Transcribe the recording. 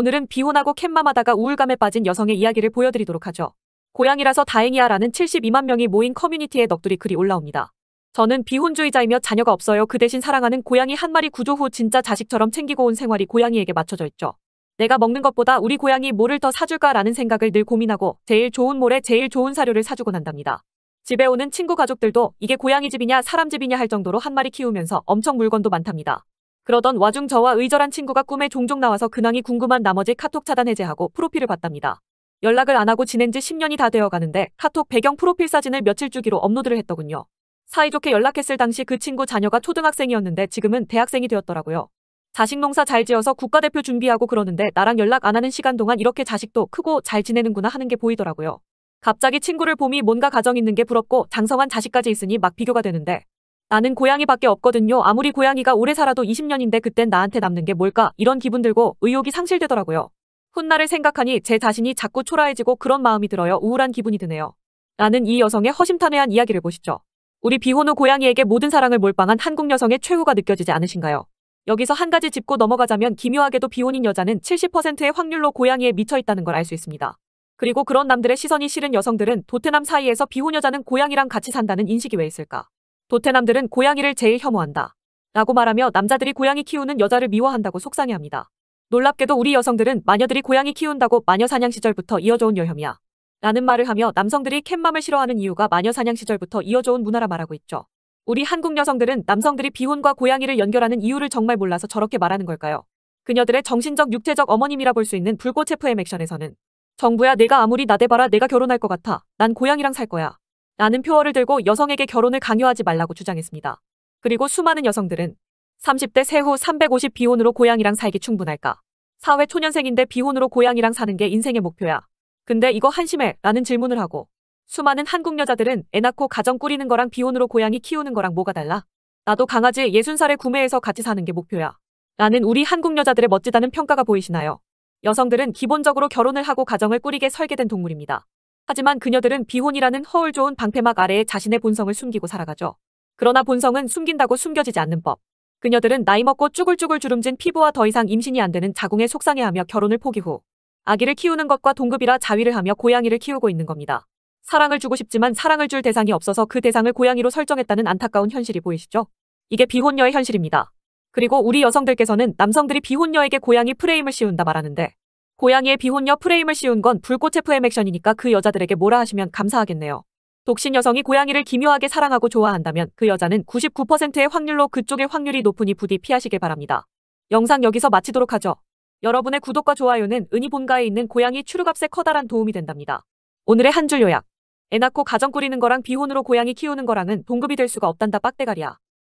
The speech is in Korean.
오늘은 비혼하고 캣맘하다가 우울감에 빠진 여성의 이야기를 보여드리도록 하죠. 고양이라서 다행이야 라는 72만 명이 모인 커뮤니티에 넋두리 글이 올라옵니다. 저는 비혼주의자이며 자녀가 없어요. 그 대신 사랑하는 고양이 한 마리 구조 후 진짜 자식처럼 챙기고 온 생활이 고양이에게 맞춰져 있죠. 내가 먹는 것보다 우리 고양이 뭐를 더 사줄까라는 생각을 늘 고민하고 제일 좋은 몰에 제일 좋은 사료를 사주곤 한답니다. 집에 오는 친구 가족들도 이게 고양이 집이냐 사람 집이냐 할 정도로 한 마리 키우면서 엄청 물건도 많답니다. 그러던 와중 저와 의절한 친구가 꿈에 종종 나와서 근황이 궁금한 나머지 카톡 차단 해제하고 프로필을 봤답니다. 연락을 안 하고 지낸 지 10년이 다 되어 가는데 카톡 배경 프로필 사진을 며칠 주기로 업로드를 했더군요. 사이좋게 연락했을 당시 그 친구 자녀가 초등학생이었는데 지금은 대학생이 되었더라고요. 자식 농사 잘 지어서 국가대표 준비하고 그러는데 나랑 연락 안 하는 시간 동안 이렇게 자식도 크고 잘 지내는구나 하는 게 보이더라고요. 갑자기 친구를 봄이 뭔가 가정 있는 게 부럽고 장성한 자식까지 있으니 막 비교가 되는데 나는 고양이밖에 없거든요. 아무리 고양이가 오래 살아도 20년인데 그땐 나한테 남는 게 뭘까? 이런 기분 들고 의욕이 상실되더라고요. 훗날을 생각하니 제 자신이 자꾸 초라해지고 그런 마음이 들어요. 우울한 기분이 드네요. 나는 이 여성의 허심탄회한 이야기를 보시죠. 우리 비혼 후 고양이에게 모든 사랑을 몰빵한 한국 여성의 최후가 느껴지지 않으신가요? 여기서 한 가지 짚고 넘어가자면 기묘하게도 비혼인 여자는 70%의 확률로 고양이에 미쳐 있다는 걸 알 수 있습니다. 그리고 그런 남들의 시선이 싫은 여성들은 도트남 사이에서 비혼 여자는 고양이랑 같이 산다는 인식이 왜 있을까? 도태남들은 고양이를 제일 혐오한다. 라고 말하며 남자들이 고양이 키우는 여자를 미워한다고 속상해합니다. 놀랍게도 우리 여성들은 마녀들이 고양이 키운다고 마녀 사냥 시절부터 이어져온 여혐이야. 라는 말을 하며 남성들이 캣맘을 싫어하는 이유가 마녀 사냥 시절부터 이어져온 문화라 말하고 있죠. 우리 한국 여성들은 남성들이 비혼과 고양이를 연결하는 이유를 정말 몰라서 저렇게 말하는 걸까요? 그녀들의 정신적 육체적 어머님이라 볼 수 있는 불꽃체프의 맥션에서는 정부야 내가 아무리 나대봐라 내가 결혼할 것 같아 난 고양이랑 살 거야 라는 표어를 들고 여성에게 결혼을 강요하지 말라고 주장했습니다. 그리고 수많은 여성들은 30대 세후 350 비혼으로 고양이랑 살기 충분할까? 사회 초년생인데 비혼으로 고양이랑 사는 게 인생의 목표야. 근데 이거 한심해 라는 질문을 하고 수많은 한국 여자들은 애 낳고 가정 꾸리는 거랑 비혼으로 고양이 키우는 거랑 뭐가 달라? 나도 강아지 60살에 구매해서 같이 사는 게 목표야. 라는 우리 한국 여자들의 멋지다는 평가가 보이시나요? 여성들은 기본적으로 결혼을 하고 가정을 꾸리게 설계된 동물입니다. 하지만 그녀들은 비혼이라는 허울 좋은 방패막 아래에 자신의 본성을 숨기고 살아가죠. 그러나 본성은 숨긴다고 숨겨지지 않는 법. 그녀들은 나이 먹고 쭈글쭈글 주름진 피부와 더 이상 임신이 안 되는 자궁에 속상해하며 결혼을 포기 후 아기를 키우는 것과 동급이라 자위를 하며 고양이를 키우고 있는 겁니다. 사랑을 주고 싶지만 사랑을 줄 대상이 없어서 그 대상을 고양이로 설정했다는 안타까운 현실이 보이시죠? 이게 비혼녀의 현실입니다. 그리고 우리 여성들께서는 남성들이 비혼녀에게 고양이 프레임을 씌운다 말하는데 고양이의 비혼녀 프레임을 씌운 건 불꽃 FM 액션이니까 그 여자들에게 뭐라 하시면 감사하겠네요. 독신 여성이 고양이를 기묘하게 사랑하고 좋아한다면 그 여자는 99%의 확률로 그쪽의 확률이 높으니 부디 피하시길 바랍니다. 영상 여기서 마치도록 하죠. 여러분의 구독과 좋아요는 은희 본가에 있는 고양이 추루값에 커다란 도움이 된답니다. 오늘의 한 줄 요약. 애 낳고 가정 꾸리는 거랑 비혼으로 고양이 키우는 거랑은 동급이 될 수가 없단다 빡대가리야.